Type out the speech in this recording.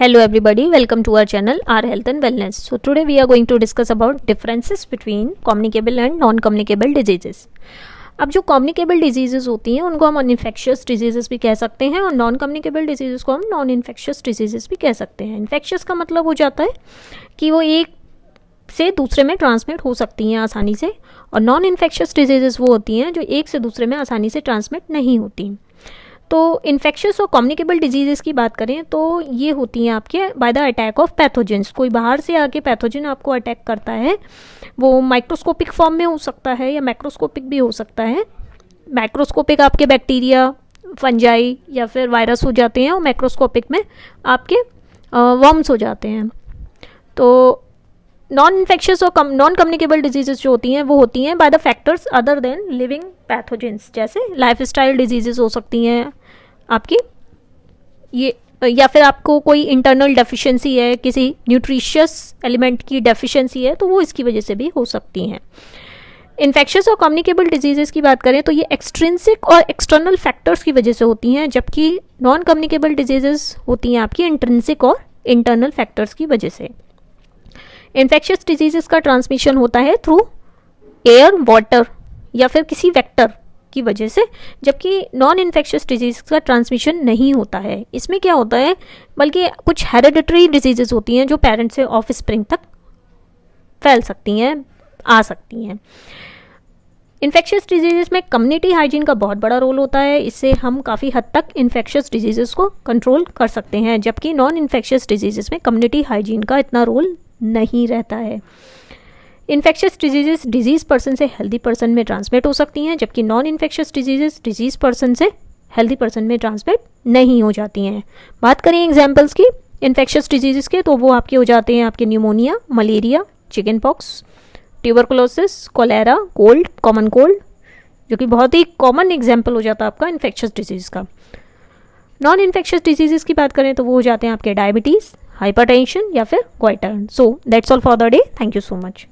hello everybody welcome to our channel our health and wellness so today we are going to discuss about differences between communicable and non communicable diseases अब जो communicable diseases होती हैं उनको हम infectious diseases भी कह सकते हैं और नॉन कम्युनिकेबल डिजीजेस को हम नॉन इन्फेक्शियस डिजीजेस भी कह सकते हैं इन्फेक्शियस का मतलब हो जाता है कि वो एक से दूसरे में ट्रांसमिट हो सकती हैं आसानी से और नॉन इन्फेक्शियस डिजीजेस वो होती हैं जो एक से दूसरे में आसानी से ट्रांसमिट नहीं होती हैं तो इन्फेक्शस और कम्युनिकेबल डिजीज़ की बात करें तो ये होती हैं आपके by the attack of pathogens कोई बाहर से आके पैथोजन आपको अटैक करता है वो माइक्रोस्कोपिक फॉर्म में हो सकता है या माइक्रोस्कोपिक भी हो सकता है माइक्रोस्कोपिक आपके बैक्टीरिया फंजाई या फिर वायरस हो जाते हैं और माइक्रोस्कोपिक में आपके वर्म्स हो जाते हैं तो नॉन इन्फेक्शियस और नॉन कम्युनिकेबल डिजीजेज जो होती हैं वो होती हैं by the factors other than living pathogens जैसे लाइफ स्टाइल डिजीजेज हो सकती हैं आपकी ये या फिर आपको कोई इंटरनल डेफिशिएंसी है किसी न्यूट्रिशियस एलिमेंट की डेफिशिएंसी है तो वो इसकी वजह से भी हो सकती हैं इन्फेक्शस और कम्युनिकेबल डिजीजेस की बात करें तो ये एक्सट्रेंसिक और एक्सटर्नल फैक्टर्स की वजह से होती हैं जबकि नॉन कम्युनिकेबल डिजीजेस होती हैं आपकी इंट्रेंसिक और इंटरनल फैक्टर्स की वजह से इन्फेक्शियस डिजीजेस का ट्रांसमिशन होता है थ्रू एयर वाटर या फिर किसी वेक्टर की वजह से जबकि नॉन इन्फेक्शियस डिजीज का ट्रांसमिशन नहीं होता है इसमें क्या होता है बल्कि कुछ हेरिडिटरी डिजीजेज होती हैं जो पेरेंट्स से ऑफ स्प्रिंग तक फैल सकती हैं आ सकती हैं इन्फेक्शियस डिजीजेस में कम्युनिटी हाइजीन का बहुत बड़ा रोल होता है इससे हम काफ़ी हद तक इन्फेक्शियस डिजीजेस को कंट्रोल कर सकते हैं जबकि नॉन इन्फेक्शियस डिजीजेस में कम्युनिटी हाइजीन का इतना रोल नहीं रहता है इन्फेक्शियस डिजीजेस डिजीज पर्सन से हेल्दी पर्सन में ट्रांसमिट हो सकती हैं जबकि non infectious diseases disease person से हेल्दी पर्सन में ट्रांसमिट नहीं हो जाती हैं बात करें एग्जाम्पल्स की इन्फेक्शियस डिजीजेस के तो वो आपके हो जाते हैं आपके pneumonia malaria chickenpox tuberculosis cholera cold common cold जो कि बहुत ही कॉमन एग्जाम्पल हो जाता है आपका इन्फेक्शियस डिजीज़ का नॉन इन्फेक्शियस डिजीज़ की बात करें तो वो हो जाते हैं आपके डायबिटीज़ hypertension या फिर क्वाइटाइन so that's all for the day thank you so much